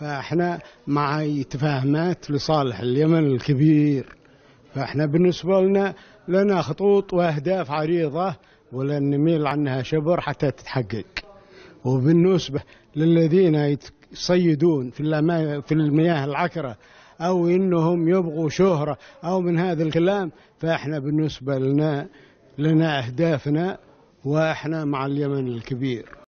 فاحنا مع تفاهمات لصالح اليمن الكبير فاحنا بالنسبه لنا لنا خطوط واهداف عريضه ولن نميل عنها شبر حتى تتحقق وبالنسبه للذين يصيدون في, في المياه العكره او انهم يبغوا شهره او من هذا الكلام فاحنا بالنسبه لنا لنا اهدافنا واحنا مع اليمن الكبير